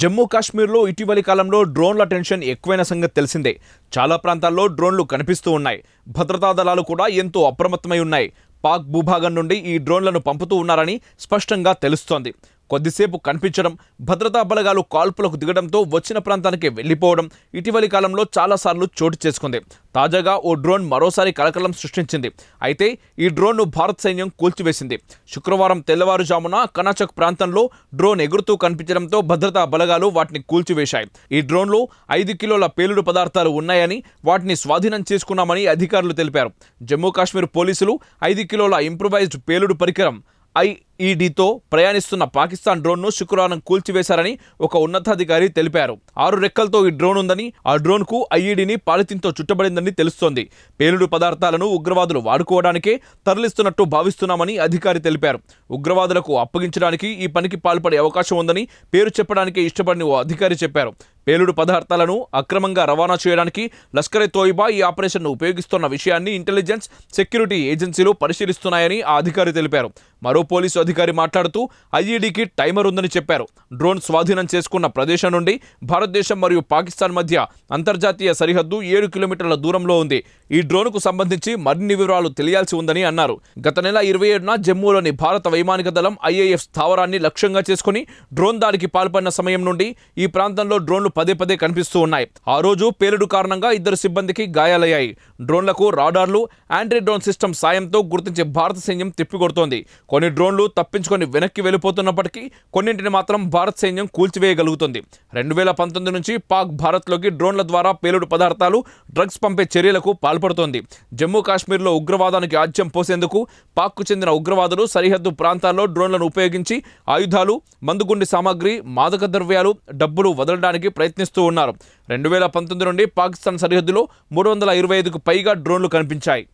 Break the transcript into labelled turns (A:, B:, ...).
A: జమ్మూ కాశ్మీర్లో ఇటీవలి కాలంలో డ్రోన్ల టెన్షన్ ఎక్కువైన సంగతి తెలిసిందే చాలా ప్రాంతాల్లో డ్రోన్లు కనిపిస్తూ ఉన్నాయి భద్రతా దళాలు కూడా ఎంతో అప్రమత్తమై ఉన్నాయి పాక్ భూభాగం నుండి ఈ డ్రోన్లను పంపుతూ ఉన్నారని స్పష్టంగా తెలుస్తోంది కొద్దిసేపు కనిపించడం భద్రతా బలగాలు కాల్పులకు దిగడంతో వచ్చిన ప్రాంతానికి వెళ్లిపోవడం ఇటీవలి కాలంలో చాలాసార్లు చోటు చేసుకుంది తాజాగా ఓ డ్రోన్ మరోసారి కలకలం సృష్టించింది అయితే ఈ డ్రోన్ను భారత సైన్యం కూల్చివేసింది శుక్రవారం తెల్లవారుజామున కనాచక్ ప్రాంతంలో డ్రోన్ ఎగురుతూ కనిపించడంతో భద్రతా బలగాలు వాటిని కూల్చివేశాయి ఈ డ్రోన్లో ఐదు కిలోల పేలుడు పదార్థాలు ఉన్నాయని వాటిని స్వాధీనం చేసుకున్నామని అధికారులు తెలిపారు జమ్మూ కాశ్మీర్ పోలీసులు ఐదు కిలోల ఇంప్రూవైజ్డ్ పేలుడు పరికరం ఐఈడితో ప్రయాణిస్తున్న పాకిస్తాన్ డ్రోన్ను శుక్రవారం కూల్చివేశారని ఒక ఉన్నతాధికారి తెలిపారు ఆరు రెక్కలతో ఈ డ్రోన్ ఉందని ఆ డ్రోన్కు ఐఈడిని పాలిథిన్తో చుట్టబడిందని తెలుస్తోంది పేలుడు పదార్థాలను ఉగ్రవాదులు వాడుకోవడానికే తరలిస్తున్నట్టు భావిస్తున్నామని అధికారి తెలిపారు ఉగ్రవాదులకు అప్పగించడానికి ఈ పనికి పాల్పడే అవకాశం ఉందని పేరు చెప్పడానికే ఇష్టపడిన ఓ అధికారి చెప్పారు పేలుడు పదార్థాలను అక్రమంగా రవాణా చేయడానికి లష్కరే తోయిబా ఈ ఆపరేషన్ను ఉపయోగిస్తున్న విషయాన్ని ఇంటెలిజెన్స్ సెక్యూరిటీ ఏజెన్సీలు పరిశీలిస్తున్నాయని ఆ అధికారి తెలిపారు మరో పోలీసు అధికారి మాట్లాడుతూ ఐఈడీకి టైమర్ ఉందని చెప్పారు డ్రోన్ స్వాధీనం చేసుకున్న ప్రదేశం నుండి భారతదేశం మరియు పాకిస్తాన్ మధ్య అంతర్జాతీయ సరిహద్దు ఏడు కిలోమీటర్ల దూరంలో ఉంది ఈ డ్రోన్కు సంబంధించి మరిన్ని వివరాలు తెలియాల్సి ఉందని అన్నారు గత నెల ఇరవై ఏడున జమ్మూలోని భారత వైమానిక దళం ఐఏఎఫ్ స్థావరాన్ని లక్ష్యంగా చేసుకుని డ్రోన్ దాడికి పాల్పడిన సమయం నుండి ఈ ప్రాంతంలో డ్రోన్లు పదే పదే కనిపిస్తూ ఉన్నాయి ఆ రోజు పేలుడు కారణంగా ఇద్దరు సిబ్బందికి గాయాలయ్యాయి డ్రోన్లకు రాడార్లు ఆండ్రీ డ్రోన్ సిస్టమ్ సాయంతో గుర్తించే భారత సైన్యం తిప్పికొడుతోంది కొన్ని డ్రోన్లు తప్పించుకొని వెనక్కి వెళ్ళిపోతున్నప్పటికీ కొన్నింటిని మాత్రం భారత్ సైన్యం కూల్చివేయగలుగుతుంది రెండు వేల పంతొమ్మిది నుంచి పాక్ భారత్లోకి డ్రోన్ల ద్వారా పేలుడు పదార్థాలు డ్రగ్స్ పంపే చర్యలకు పాల్పడుతోంది జమ్మూ కాశ్మీర్లో ఉగ్రవాదానికి ఆజ్యం పోసేందుకు పాక్కు చెందిన ఉగ్రవాదులు సరిహద్దు ప్రాంతాల్లో డ్రోన్లను ఉపయోగించి ఆయుధాలు మందుగుండి సామాగ్రి మాదక ద్రవ్యాలు డబ్బులు వదలడానికి ప్రయత్నిస్తూ ఉన్నారు రెండు వేల పంతొమ్మిది నుండి పాకిస్తాన్ సరిహద్దులో మూడు వందల ఇరవై ఐదుకు పైగా డ్రోన్లు కనిపించాయి